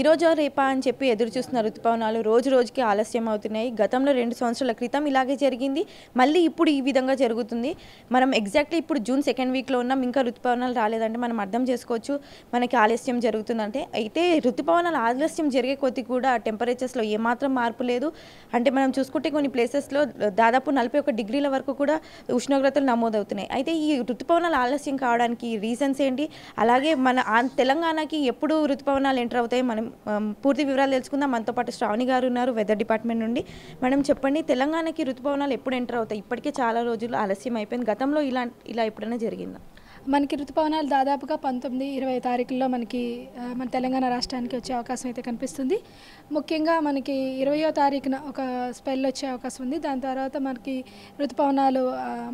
ఈ రోజు రేపా అని చెప్పి ఎదురు చూస్తున్న ఋతుపవనాలు రోజు రోజుకి ఆలస్యం అవుతున్నాయి గతంలో రెండు సంవత్సరాల క్రితం ఇలాగే జరిగింది మళ్ళీ ఇప్పుడు ఈ విధంగా జరుగుతుంది మనం ఎగ్జాక్ట్లీ ఇప్పుడు జూన్ సెకండ్ వీక్లో ఉన్నాం ఇంకా ఋతుపవనాలు రాలేదంటే మనం అర్థం చేసుకోవచ్చు మనకి ఆలస్యం జరుగుతుందంటే అయితే ఋతుపవనాలు ఆలస్యం జరిగే కొద్ది కూడా టెంపరేచర్స్లో ఏమాత్రం మార్పు లేదు అంటే మనం చూసుకుంటే కొన్ని ప్లేసెస్లో దాదాపు నలభై ఒక డిగ్రీల వరకు కూడా ఉష్ణోగ్రతలు నమోదవుతున్నాయి అయితే ఈ రుతుపవనాలు ఆలస్యం కావడానికి రీజన్స్ ఏంటి అలాగే మన తెలంగాణకి ఎప్పుడు ఋతుపవనాలు ఎంటర్ అవుతాయి మనం పూర్తి వివరాలు తెలుసుకుందాం మనతో పాటు శ్రావణి గారు ఉన్నారు వెదర్ డిపార్ట్మెంట్ నుండి మేడం చెప్పండి తెలంగాణకి ఋతుపవనాలు ఎప్పుడు ఎంటర్ అవుతాయి ఇప్పటికే చాలా రోజులు ఆలస్యం అయిపోయింది గతంలో ఇలా ఇలా ఎప్పుడైనా జరిగిందా మనకి ఋతుపవనాలు దాదాపుగా పంతొమ్మిది ఇరవై తారీఖుల్లో మనకి మన తెలంగాణ రాష్ట్రానికి వచ్చే అవకాశం అయితే కనిపిస్తుంది ముఖ్యంగా మనకి ఇరవయో తారీఖున ఒక స్పెల్ వచ్చే అవకాశం ఉంది దాని తర్వాత మనకి ఋతుపవనాలు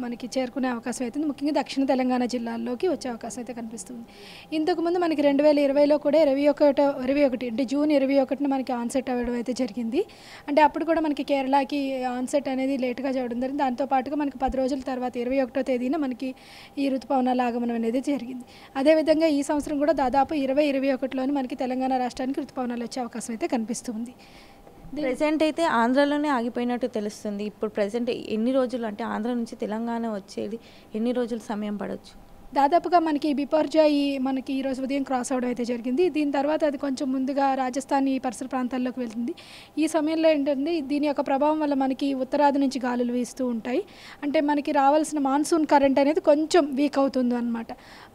మనకి చేరుకునే అవకాశం అవుతుంది ముఖ్యంగా దక్షిణ తెలంగాణ జిల్లాల్లోకి వచ్చే అవకాశం అయితే కనిపిస్తుంది ఇంతకుముందు మనకి రెండు వేల ఇరవైలో కూడా ఇరవై ఒకటో ఇరవై ఒకటి అంటే జూన్ ఇరవై ఒకటిన మనకి ఆన్సెట్ అవ్వడం అయితే జరిగింది అంటే అప్పుడు కూడా మనకి కేరళకి ఆన్సెట్ అనేది లేట్గా చేయడం జరిగింది దాంతోపాటుగా మనకి పది రోజుల తర్వాత ఇరవై ఒకటో తేదీన మనకి ఈ ఋతుపవనాలు ఆగమనం అనేది జరిగింది అదేవిధంగా ఈ సంవత్సరం కూడా దాదాపు ఇరవై ఇరవై ఒకటిలోని మనకి తెలంగాణ రాష్ట్రానికి ఋతుపవనాలు వచ్చే అవకాశం అయితే కనిపిస్తుంది ప్రజెంట్ అయితే ఆంధ్రాలోనే ఆగిపోయినట్టు తెలుస్తుంది ఇప్పుడు ప్రజెంట్ ఎన్ని రోజులు అంటే ఆంధ్ర నుంచి తెలంగాణ వచ్చేది ఎన్ని రోజులు సమయం పడవచ్చు దాదాపుగా మనకి బిపర్జాయ్ మనకి ఈరోజు ఉదయం క్రాస్ అవడం అయితే జరిగింది దీని తర్వాత అది కొంచెం ముందుగా రాజస్థాన్ ఈ పరిసర ప్రాంతాల్లోకి వెళ్తుంది ఈ సమయంలో ఏంటంటే దీని యొక్క ప్రభావం వల్ల మనకి ఉత్తరాది నుంచి గాలులు వీస్తూ ఉంటాయి అంటే మనకి రావాల్సిన మాన్సూన్ కరెంట్ అనేది కొంచెం వీక్ అవుతుంది అనమాట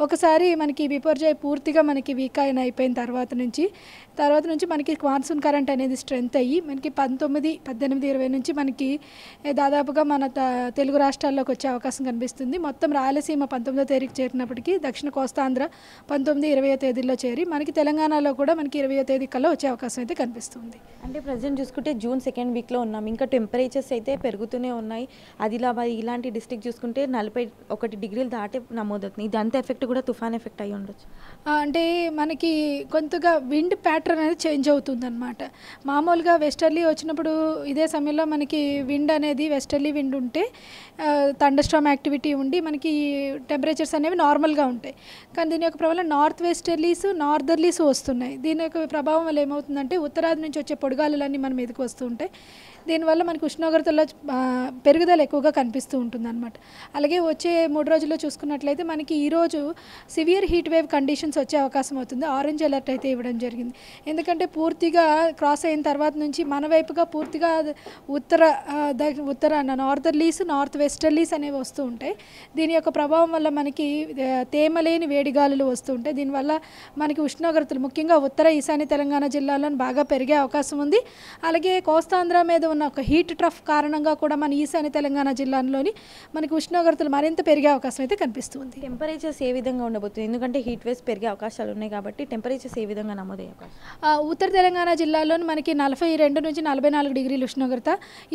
ఒకసారి మనకి బిపర్జాయ్ పూర్తిగా మనకి వీక్ అయిన అయిపోయిన తర్వాత నుంచి తర్వాత నుంచి మనకి మాన్సూన్ కరెంట్ అనేది స్ట్రెంత్ అయ్యి మనకి పంతొమ్మిది పద్దెనిమిది ఇరవై నుంచి మనకి దాదాపుగా మన తెలుగు రాష్ట్రాల్లోకి వచ్చే అవకాశం కనిపిస్తుంది మొత్తం రాయలసీమ పంతొమ్మిదో తేదీకి చేరినప్పటికీ దక్షిణ కోస్తాంధ్ర పంతొమ్మిది ఇరవయో తేదీలో చేరి మనకి తెలంగాణలో కూడా మనకి ఇరవయో తేదీ కల్లా వచ్చే అవకాశం అయితే కనిపిస్తుంది అంటే ప్రజెంట్ చూసుకుంటే జూన్ సెకండ్ వీక్లో ఉన్నాం ఇంకా టెంపరేచర్స్ అయితే పెరుగుతూనే ఉన్నాయి ఆదిలాబాద్ ఇలాంటి డిస్టిక్ చూసుకుంటే నలభై ఒకటి డిగ్రీలు దాటే నమోదవుతుంది ఇదంతా ఎఫెక్ట్ కూడా తుఫాన్ ఎఫెక్ట్ అయి ఉండొచ్చు అంటే మనకి కొంతగా విండ్ ప్యాటర్న్ అనేది చేంజ్ అవుతుంది అనమాట మామూలుగా వెస్టర్లీ వచ్చినప్పుడు ఇదే సమయంలో మనకి విండ్ అనేది వెస్టర్లీ విండ్ ఉంటే తండస్ట్రామ్ యాక్టివిటీ ఉండి మనకి టెంపరేచర్స్ అనేవి అనేవి నార్మల్గా ఉంటాయి కానీ దీని యొక్క ప్రభావం నార్త్ వెస్టర్లీస్ నార్దర్లీస్ వస్తున్నాయి దీని యొక్క ప్రభావం వల్ల ఏమవుతుందంటే ఉత్తరాది నుంచి వచ్చే పొడిగాలులన్నీ మన మీదకి వస్తూ ఉంటాయి దీనివల్ల మనకు ఉష్ణోగ్రతలో పెరుగుదల ఎక్కువగా కనిపిస్తూ ఉంటుంది అనమాట అలాగే వచ్చే మూడు రోజుల్లో చూసుకున్నట్లయితే మనకి ఈరోజు సివియర్ హీట్ వేవ్ కండిషన్స్ వచ్చే అవకాశం అవుతుంది ఆరెంజ్ అలర్ట్ అయితే ఇవ్వడం జరిగింది ఎందుకంటే పూర్తిగా క్రాస్ అయిన తర్వాత నుంచి మన వైపుగా పూర్తిగా ఉత్తర ఉత్తర నార్దర్లీస్ నార్త్ వెస్టర్లీస్ అనేవి వస్తూ ఉంటాయి దీని యొక్క ప్రభావం వల్ల మనకి తేమ లేని వేడిగాలులు వస్తుంటే దీనివల్ల మనకి ఉష్ణోగ్రతలు ముఖ్యంగా ఉత్తర ఈశాన్య తెలంగాణ జిల్లాలో బాగా పెరిగే అవకాశం ఉంది అలాగే కోస్తాంధ్ర మీద ఉన్న ఒక హీట్ ట్రఫ్ కారణంగా కూడా మన ఈశాన్య తెలంగాణ జిల్లాలోని మనకి ఉష్ణోగ్రతలు మరింత పెరిగే అవకాశం అయితే కనిపిస్తుంది టెంపరేచర్స్ ఏ విధంగా ఉండబోతుంది ఎందుకంటే హీట్ వేవ్స్ పెరిగే అవకాశాలు ఉన్నాయి కాబట్టి టెంపరేచర్స్ ఏ విధంగా నమోదయ్యే ఉత్తర తెలంగాణ జిల్లాలో మనకి నలభై రెండు నుంచి నలభై నాలుగు డిగ్రీల ఉష్ణోగ్రత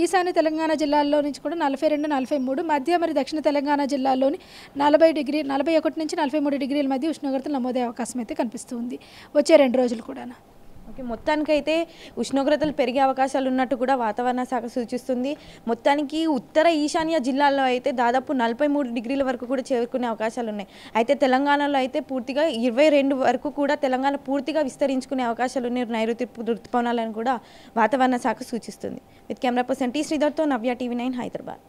ఈశాన్య తెలంగాణ జిల్లాల్లో నుంచి కూడా నలభై రెండు నలభై మూడు మధ్య మరి దక్షిణ తెలంగాణ జిల్లాలోని నలభై డిగ్రీ నలభై ఒకటి నుంచి నలభై మూడు డిగ్రీల మధ్య ఉష్ణోగ్రతలు నమోదే అవకాశం అయితే కనిపిస్తుంది వచ్చే రెండు రోజులు కూడా ఓకే మొత్తానికైతే ఉష్ణోగ్రతలు పెరిగే అవకాశాలు ఉన్నట్టు కూడా వాతావరణ శాఖ సూచిస్తుంది మొత్తానికి ఉత్తర ఈశాన్య జిల్లాల్లో అయితే దాదాపు నలభై మూడు డిగ్రీల వరకు కూడా చేరుకునే అవకాశాలు ఉన్నాయి అయితే తెలంగాణలో అయితే పూర్తిగా ఇరవై రెండు వరకు కూడా తెలంగాణ పూర్తిగా విస్తరించుకునే అవకాశాలు ఉన్నాయి నైరుతి ఋతుపవనాలని కూడా వాతావరణ శాఖ సూచిస్తుంది విత్ కెమెరా పర్సన్ టీ శ్రీధర్తో నవ్య టీవీ నైన్ హైదరాబాద్